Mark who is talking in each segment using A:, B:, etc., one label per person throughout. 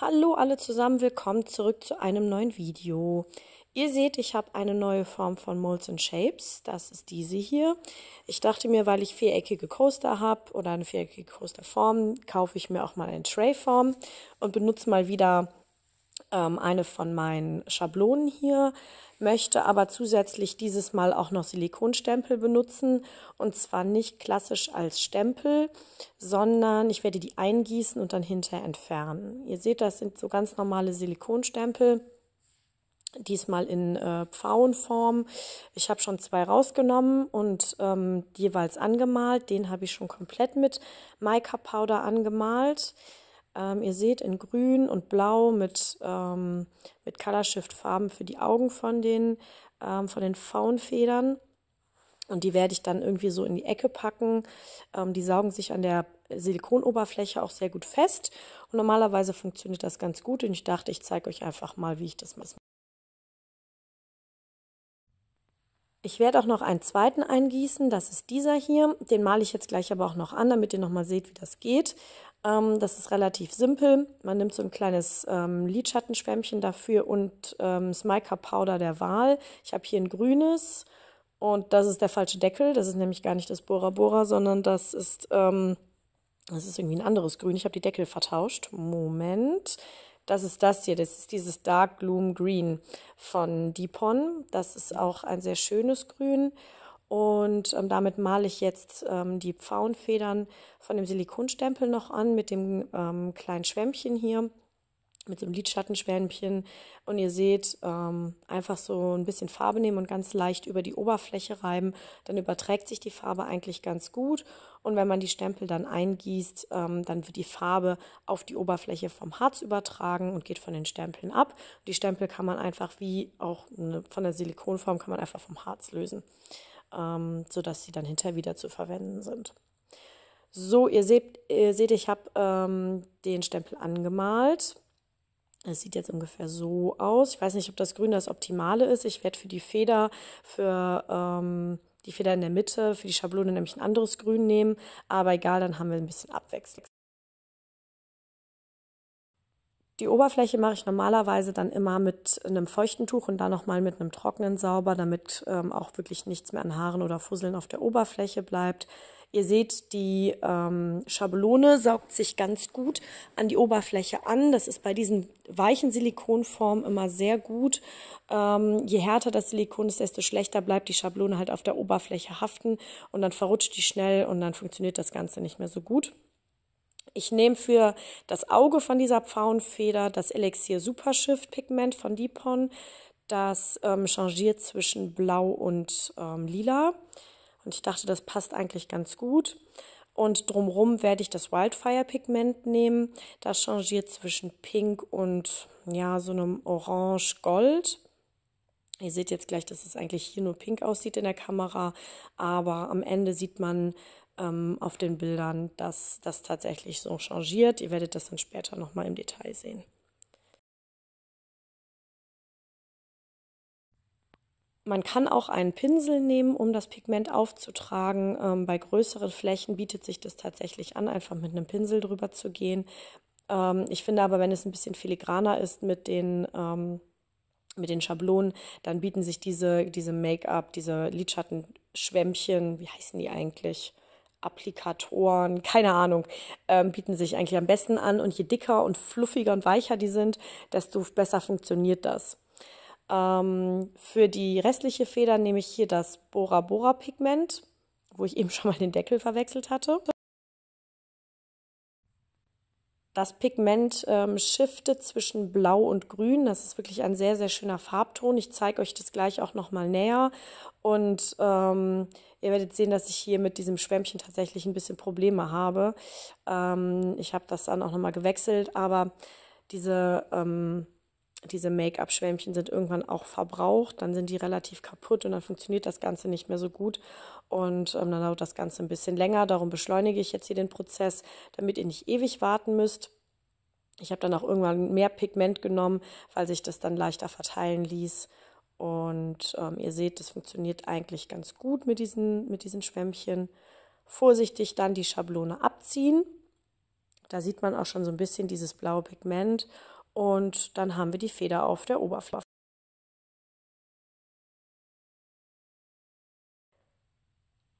A: Hallo alle zusammen, willkommen zurück zu einem neuen Video. Ihr seht, ich habe eine neue Form von Molds and Shapes, das ist diese hier. Ich dachte mir, weil ich viereckige Coaster habe oder eine viereckige Coasterform, kaufe ich mir auch mal eine Trayform und benutze mal wieder ähm, eine von meinen Schablonen hier, möchte aber zusätzlich dieses Mal auch noch Silikonstempel benutzen und zwar nicht klassisch als Stempel, sondern ich werde die eingießen und dann hinterher entfernen. Ihr seht, das sind so ganz normale Silikonstempel diesmal in äh, Pfauenform. Ich habe schon zwei rausgenommen und ähm, jeweils angemalt. Den habe ich schon komplett mit Mica Powder angemalt. Ähm, ihr seht in grün und blau mit, ähm, mit Color Shift Farben für die Augen von den, ähm, von den Faunfedern. Und die werde ich dann irgendwie so in die Ecke packen. Ähm, die saugen sich an der Silikonoberfläche auch sehr gut fest. Und normalerweise funktioniert das ganz gut. Und ich dachte, ich zeige euch einfach mal, wie ich das mache. Ich werde auch noch einen zweiten eingießen, das ist dieser hier. Den male ich jetzt gleich aber auch noch an, damit ihr nochmal seht, wie das geht. Ähm, das ist relativ simpel. Man nimmt so ein kleines ähm, Lidschattenschwämmchen dafür und ähm, Smika Powder der Wahl. Ich habe hier ein grünes und das ist der falsche Deckel. Das ist nämlich gar nicht das Bora Bora, sondern das ist, ähm, das ist irgendwie ein anderes Grün. Ich habe die Deckel vertauscht. Moment. Das ist das hier, das ist dieses Dark Gloom Green von Dipon. Das ist auch ein sehr schönes Grün. Und ähm, damit male ich jetzt ähm, die Pfauenfedern von dem Silikonstempel noch an mit dem ähm, kleinen Schwämmchen hier, mit dem Lidschattenschwämmchen. Und ihr seht, ähm, einfach so ein bisschen Farbe nehmen und ganz leicht über die Oberfläche reiben. Dann überträgt sich die Farbe eigentlich ganz gut. Und wenn man die Stempel dann eingießt, ähm, dann wird die Farbe auf die Oberfläche vom Harz übertragen und geht von den Stempeln ab. Die Stempel kann man einfach wie auch eine, von der Silikonform kann man einfach vom Harz lösen ähm, sodass sie dann hinterher wieder zu verwenden sind. So, ihr seht, ihr seht ich habe ähm, den Stempel angemalt. Es sieht jetzt ungefähr so aus. Ich weiß nicht, ob das Grün das Optimale ist. Ich werde für die Feder, für ähm, die Feder in der Mitte, für die Schablone nämlich ein anderes Grün nehmen. Aber egal, dann haben wir ein bisschen Abwechslung. Die Oberfläche mache ich normalerweise dann immer mit einem feuchten Tuch und dann nochmal mit einem trockenen sauber, damit ähm, auch wirklich nichts mehr an Haaren oder Fusseln auf der Oberfläche bleibt. Ihr seht, die ähm, Schablone saugt sich ganz gut an die Oberfläche an. Das ist bei diesen weichen Silikonformen immer sehr gut. Ähm, je härter das Silikon ist, desto schlechter bleibt die Schablone halt auf der Oberfläche haften und dann verrutscht die schnell und dann funktioniert das Ganze nicht mehr so gut. Ich nehme für das Auge von dieser Pfauenfeder das Elixier Supershift Pigment von Dipon. Das ähm, changiert zwischen Blau und ähm, Lila. Und ich dachte, das passt eigentlich ganz gut. Und drumherum werde ich das Wildfire Pigment nehmen. Das changiert zwischen Pink und ja, so einem Orange-Gold. Ihr seht jetzt gleich, dass es eigentlich hier nur pink aussieht in der Kamera, aber am Ende sieht man ähm, auf den Bildern, dass das tatsächlich so changiert. Ihr werdet das dann später nochmal im Detail sehen. Man kann auch einen Pinsel nehmen, um das Pigment aufzutragen. Ähm, bei größeren Flächen bietet sich das tatsächlich an, einfach mit einem Pinsel drüber zu gehen. Ähm, ich finde aber, wenn es ein bisschen filigraner ist mit den, ähm, mit den Schablonen, dann bieten sich diese, Make-up, diese Lidschattenschwämmchen, wie heißen die eigentlich? Applikatoren, keine Ahnung, ähm, bieten sich eigentlich am besten an. Und je dicker und fluffiger und weicher die sind, desto besser funktioniert das. Ähm, für die restliche Feder nehme ich hier das Bora Bora Pigment, wo ich eben schon mal den Deckel verwechselt hatte. Das Pigment ähm, shiftet zwischen Blau und Grün. Das ist wirklich ein sehr, sehr schöner Farbton. Ich zeige euch das gleich auch nochmal näher. Und ähm, ihr werdet sehen, dass ich hier mit diesem Schwämmchen tatsächlich ein bisschen Probleme habe. Ähm, ich habe das dann auch nochmal gewechselt, aber diese ähm, diese Make-up-Schwämmchen sind irgendwann auch verbraucht, dann sind die relativ kaputt und dann funktioniert das Ganze nicht mehr so gut und ähm, dann dauert das Ganze ein bisschen länger. Darum beschleunige ich jetzt hier den Prozess, damit ihr nicht ewig warten müsst. Ich habe dann auch irgendwann mehr Pigment genommen, weil sich das dann leichter verteilen ließ. Und ähm, ihr seht, das funktioniert eigentlich ganz gut mit diesen, mit diesen Schwämmchen. Vorsichtig dann die Schablone abziehen. Da sieht man auch schon so ein bisschen dieses blaue Pigment. Und dann haben wir die Feder auf der Oberfläche.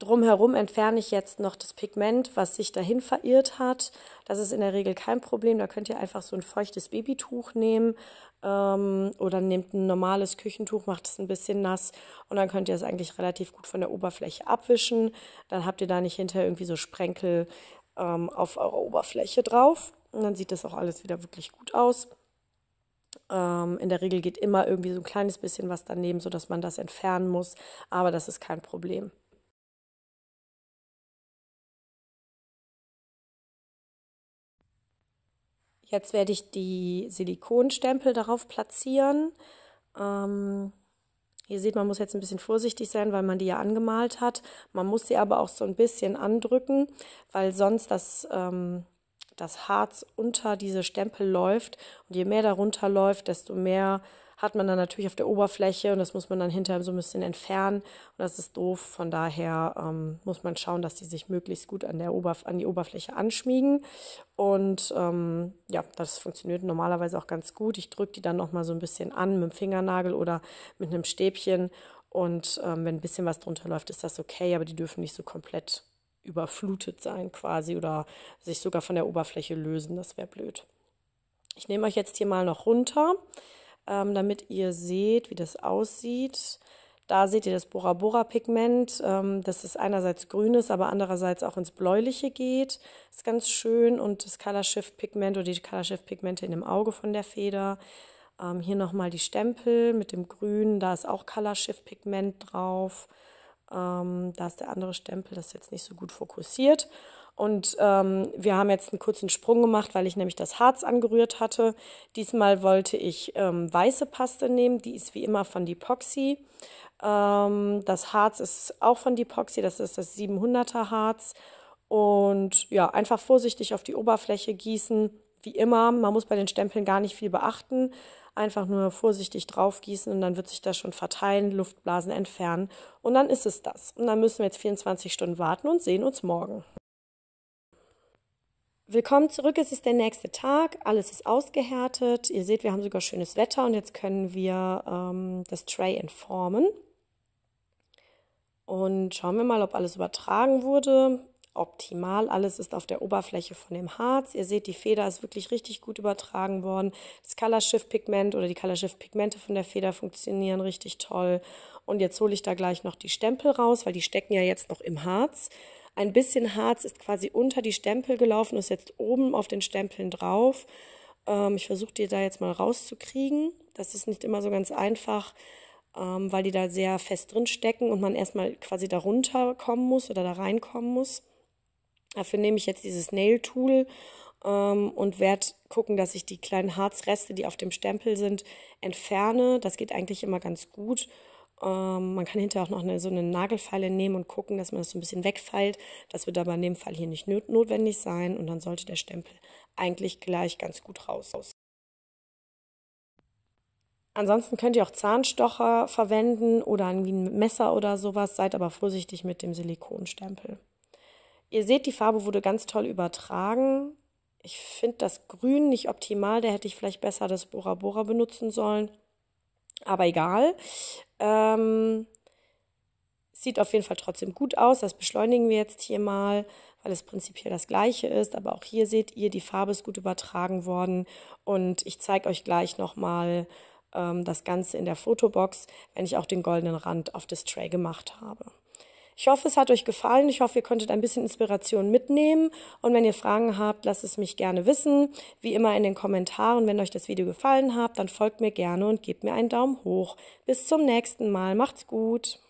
A: Drumherum entferne ich jetzt noch das Pigment, was sich dahin verirrt hat. Das ist in der Regel kein Problem. Da könnt ihr einfach so ein feuchtes Babytuch nehmen ähm, oder nehmt ein normales Küchentuch, macht es ein bisschen nass und dann könnt ihr es eigentlich relativ gut von der Oberfläche abwischen. Dann habt ihr da nicht hinterher irgendwie so Sprenkel ähm, auf eurer Oberfläche drauf und dann sieht das auch alles wieder wirklich gut aus. Ähm, in der Regel geht immer irgendwie so ein kleines bisschen was daneben, sodass man das entfernen muss, aber das ist kein Problem. Jetzt werde ich die Silikonstempel darauf platzieren. Ähm, ihr seht, man muss jetzt ein bisschen vorsichtig sein, weil man die ja angemalt hat. Man muss sie aber auch so ein bisschen andrücken, weil sonst das... Ähm, das Harz unter diese Stempel läuft. Und je mehr darunter läuft, desto mehr hat man dann natürlich auf der Oberfläche und das muss man dann hinterher so ein bisschen entfernen. Und das ist doof. Von daher ähm, muss man schauen, dass die sich möglichst gut an, der Oberf an die Oberfläche anschmiegen. Und ähm, ja, das funktioniert normalerweise auch ganz gut. Ich drücke die dann nochmal so ein bisschen an mit dem Fingernagel oder mit einem Stäbchen. Und ähm, wenn ein bisschen was drunter läuft, ist das okay, aber die dürfen nicht so komplett überflutet sein quasi oder sich sogar von der Oberfläche lösen. Das wäre blöd. Ich nehme euch jetzt hier mal noch runter, ähm, damit ihr seht, wie das aussieht. Da seht ihr das Bora Bora Pigment, ähm, dass es einerseits grünes, aber andererseits auch ins Bläuliche geht. Ist ganz schön und das Color Shift Pigment oder die Color Shift Pigmente in dem Auge von der Feder. Ähm, hier nochmal die Stempel mit dem Grün, da ist auch Color Shift Pigment drauf. Ähm, da ist der andere Stempel, das ist jetzt nicht so gut fokussiert. Und ähm, wir haben jetzt einen kurzen Sprung gemacht, weil ich nämlich das Harz angerührt hatte. Diesmal wollte ich ähm, weiße Paste nehmen, die ist wie immer von Depoxy. Ähm, das Harz ist auch von Depoxy, das ist das 700er Harz. Und ja, einfach vorsichtig auf die Oberfläche gießen wie immer, man muss bei den Stempeln gar nicht viel beachten. Einfach nur vorsichtig draufgießen und dann wird sich das schon verteilen, Luftblasen entfernen und dann ist es das. Und dann müssen wir jetzt 24 Stunden warten und sehen uns morgen. Willkommen zurück, es ist der nächste Tag, alles ist ausgehärtet. Ihr seht, wir haben sogar schönes Wetter und jetzt können wir ähm, das Tray entformen. Und schauen wir mal, ob alles übertragen wurde optimal. Alles ist auf der Oberfläche von dem Harz. Ihr seht, die Feder ist wirklich richtig gut übertragen worden. Das Color Shift Pigment oder die Color Shift Pigmente von der Feder funktionieren richtig toll. Und jetzt hole ich da gleich noch die Stempel raus, weil die stecken ja jetzt noch im Harz. Ein bisschen Harz ist quasi unter die Stempel gelaufen, ist jetzt oben auf den Stempeln drauf. Ähm, ich versuche die da jetzt mal rauszukriegen. Das ist nicht immer so ganz einfach ähm, weil die da sehr fest drin stecken und man erstmal quasi darunter kommen muss oder da reinkommen muss. Dafür nehme ich jetzt dieses Nail-Tool ähm, und werde gucken, dass ich die kleinen Harzreste, die auf dem Stempel sind, entferne. Das geht eigentlich immer ganz gut. Ähm, man kann hinterher auch noch eine, so eine Nagelfeile nehmen und gucken, dass man das so ein bisschen wegfeilt. Das wird aber in dem Fall hier nicht notwendig sein und dann sollte der Stempel eigentlich gleich ganz gut raus. Ansonsten könnt ihr auch Zahnstocher verwenden oder irgendwie ein Messer oder sowas, seid aber vorsichtig mit dem Silikonstempel. Ihr seht, die Farbe wurde ganz toll übertragen. Ich finde das Grün nicht optimal. Da hätte ich vielleicht besser das Bora Bora benutzen sollen. Aber egal. Ähm, sieht auf jeden Fall trotzdem gut aus. Das beschleunigen wir jetzt hier mal, weil es prinzipiell das gleiche ist. Aber auch hier seht ihr, die Farbe ist gut übertragen worden. Und ich zeige euch gleich nochmal ähm, das Ganze in der Fotobox, wenn ich auch den goldenen Rand auf das Tray gemacht habe. Ich hoffe, es hat euch gefallen. Ich hoffe, ihr konntet ein bisschen Inspiration mitnehmen. Und wenn ihr Fragen habt, lasst es mich gerne wissen. Wie immer in den Kommentaren. Wenn euch das Video gefallen hat, dann folgt mir gerne und gebt mir einen Daumen hoch. Bis zum nächsten Mal. Macht's gut.